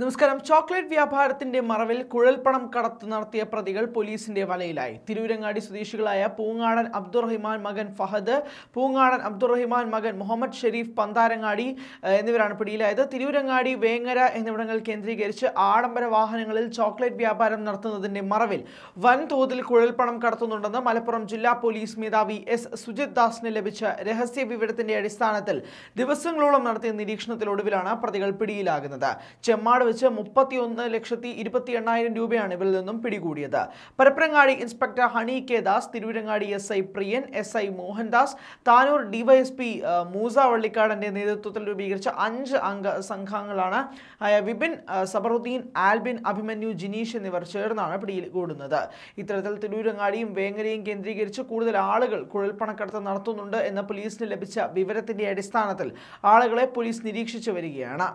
നമസ്കാരം ചോക്ലേറ്റ് വ്യാപാരത്തിന്റെ മറവിൽ കുഴൽപ്പണം കടത്തു നടത്തിയ പ്രതികൾ പോലീസിന്റെ വലയിലായി തിരൂരങ്ങാടി സ്വദേശികളായ പൂങ്ങാടൻ അബ്ദുറഹിമാൻ മകൻ ഫഹദ് പൂങ്ങാടൻ അബ്ദുറഹിമാൻ മകൻ മുഹമ്മദ് ഷെരീഫ് പന്താരങ്ങാടി എന്നിവരാണ് പിടിയിലായത് തിരൂരങ്ങാടി വേങ്ങര എന്നിവിടങ്ങൾ കേന്ദ്രീകരിച്ച് ആഡംബര വാഹനങ്ങളിൽ ചോക്ലേറ്റ് വ്യാപാരം നടത്തുന്നതിന്റെ മറവിൽ വൻതോതിൽ കുഴൽപ്പണം കടത്തുന്നുണ്ടെന്ന് മലപ്പുറം ജില്ലാ പോലീസ് മേധാവി എസ് സുജിത് ദാസിന് ലഭിച്ച രഹസ്യ വിവരത്തിന്റെ അടിസ്ഥാനത്തിൽ ദിവസങ്ങളോളം നടത്തിയ നിരീക്ഷണത്തിലൊടുവിലാണ് പ്രതികൾ പിടിയിലാകുന്നത് ചെമ്മാട് വെച്ച് മുപ്പത്തി ഒന്ന് ലക്ഷത്തി ഇരുപത്തി എണ്ണായിരം രൂപയാണ് ഇവരിൽ നിന്നും പിടികൂടിയത് Parappanangadi inspector Honey K Das Thiruvarangadi S I Priyan S I Mohandas Tanur DYSP Moosa വള്ളിക്കാടന്റെ നേതൃത്വത്തിൽ രൂപീകരിച്ച അഞ്ച് അംഗ സംഘങ്ങളാണ് വിപിൻ സബറുദ്ദീൻ ആൽബിൻ അഭിമന്യു ജിനീഷ് എന്നിവർ ചേർന്നാണ് പിടിയിൽ കൂടുന്നത് ഇത്തരത്തിൽ തിരൂരങ്ങാടിയും വേങ്ങരയും കേന്ദ്രീകരിച്ച് കൂടുതൽ ആളുകൾ കുഴൽപ്പണക്കടത്ത് നടത്തുന്നുണ്ട് എന്ന പോലീസിന് ലഭിച്ച വിവരത്തിന്റെ അടിസ്ഥാനത്തിൽ ആളുകളെ പോലീസ് നിരീക്ഷിച്ചു വരികയാണ്